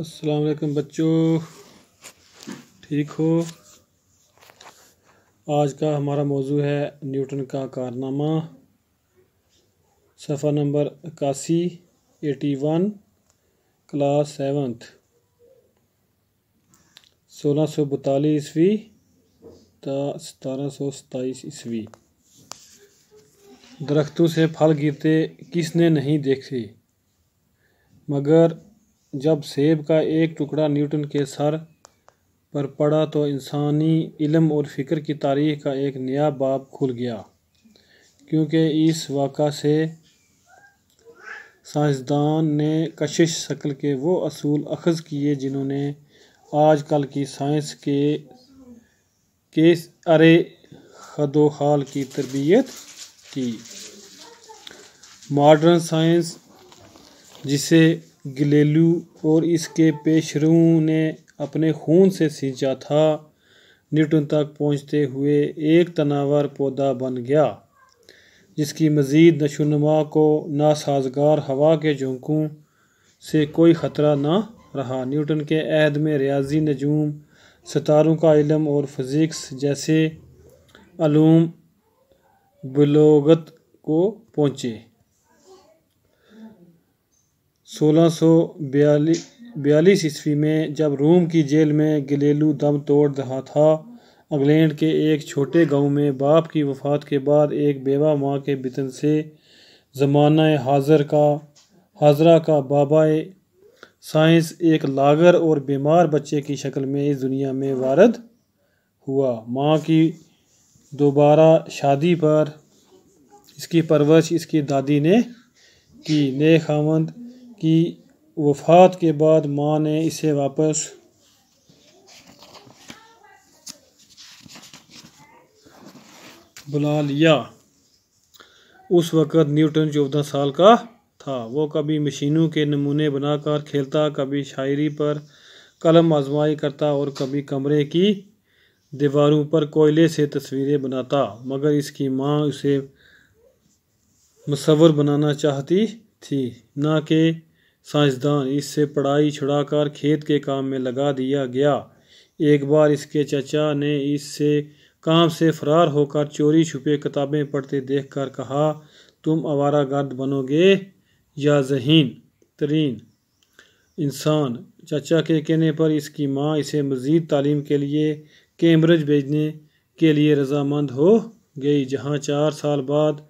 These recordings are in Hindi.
अस्सलाम वालेकुम बच्चों ठीक हो आज का हमारा मौजू है न्यूटन का कारनामा सफ़ा नंबर इक्यासी एटी वन क्लास सेवन्थ सोलह सौ बतालीस ईस्वी ता सतारह सौ सताईस ईस्वी दरख्तों से फल गिरते किसने नहीं देखे मगर जब सेब का एक टुकड़ा न्यूटन के सर पर पड़ा तो इंसानी इलम और फ़िक्र की तारीख का एक नया बाब खुल गया क्योंकि इस वाक़ा से साइंसदान ने कशिश शक्ल के वो असूल अखज़ किए जिन्होंने आजकल की साइंस के केस अरे खदोहाल की तरबियत की मॉडर्न साइंस जिसे गिलैल्यू और इसके पेशरों ने अपने खून से सींचा था न्यूटन तक पहुंचते हुए एक तनावर पौधा बन गया जिसकी मज़ीद नशोनुमा को नासाजगार हवा के झोंकों से कोई ख़तरा ना रहा न्यूटन के अहद में रियाजी नजूम सितारों का इलम और फिज़िक्स जैसे आलूम बलोगत को पहुँचे सोलह सौ बयालीस ईस्वी में जब रोम की जेल में गिलेलू दम तोड़ रहा था इंग्लैंड के एक छोटे गांव में बाप की वफात के बाद एक बेवा माँ के बितन से ज़माना हाजर का हाजरा का बाबाए साइंस एक लागर और बीमार बच्चे की शक्ल में इस दुनिया में वारद हुआ माँ की दोबारा शादी पर इसकी परवरिश इसकी दादी ने की ने खामंद कि वफ़ात के बाद माँ ने इसे वापस बुला लिया उस वक़्त न्यूटन चौदह साल का था वो कभी मशीनों के नमूने बनाकर खेलता कभी शायरी पर कलम आजमाई करता और कभी कमरे की दीवारों पर कोयले से तस्वीरें बनाता मगर इसकी माँ उसे मसवर बनाना चाहती थी ना कि साइंसदान इससे पढ़ाई छुड़ाकर खेत के काम में लगा दिया गया एक बार इसके चचा ने इससे काम से फरार होकर चोरी छुपे किताबें पढ़ते देखकर कहा तुम आवारा गर्द बनोगे या जहीन तरीन इंसान चचा के कहने पर इसकी माँ इसे मज़ीद तालीम के लिए कैम्ब्रिज भेजने के लिए रजामंद हो गई जहाँ चार साल बाद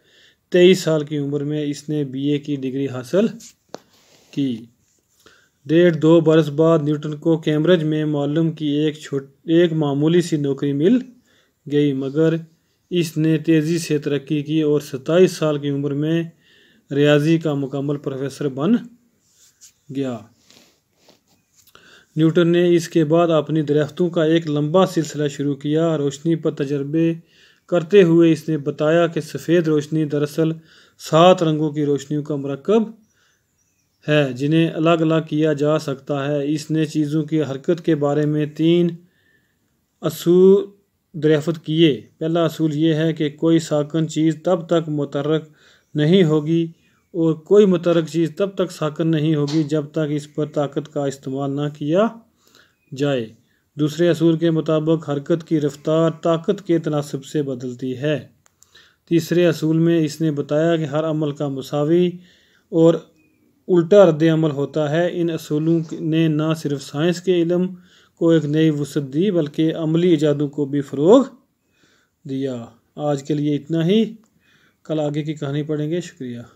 तेईस साल की उम्र में इसने बीए की डिग्री हासिल की डेढ़ दो बरस बाद न्यूटन को कैम्ब्रिज में मालूम की एक छोट एक मामूली सी नौकरी मिल गई मगर इसने तेज़ी से तरक्की की और सत्ताईस साल की उम्र में रियाजी का मुकम्मल प्रोफेसर बन गया न्यूटन ने इसके बाद अपनी दरख्तों का एक लंबा सिलसिला शुरू किया रोशनी पर तजर्बे करते हुए इसने बताया कि सफ़ेद रोशनी दरअसल सात रंगों की रोशनियों का मरकब है जिन्हें अलग अलग किया जा सकता है इसने चीज़ों की हरकत के बारे में तीन असूल दरियाफत किए पहला असूल ये है कि कोई साकन चीज़ तब तक मुतरक नहीं होगी और कोई मुतरक चीज़ तब तक साकन नहीं होगी जब तक इस पर ताकत का इस्तेमाल ना किया जाए दूसरे असूल के मुताबिक हरकत की रफ्तार ताकत के तनासब से बदलती है तीसरे असूल में इसने बताया कि हर अमल का मसावी और उल्टा रद्दमल होता है इन असूलों ने ना सिर्फ साइंस के इलम को एक नई वसत दी बल्कि अमली इजादों को भी फ़रोग दिया आज के लिए इतना ही कल आगे की कहानी पढ़ेंगे शुक्रिया